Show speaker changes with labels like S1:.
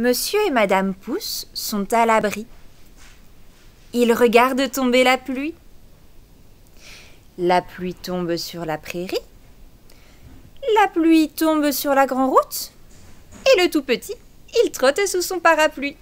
S1: Monsieur et Madame Pousse sont à l'abri. Ils regardent tomber la pluie. La pluie tombe sur la prairie. La pluie tombe sur la grand route. Et le tout petit, il trotte sous son parapluie.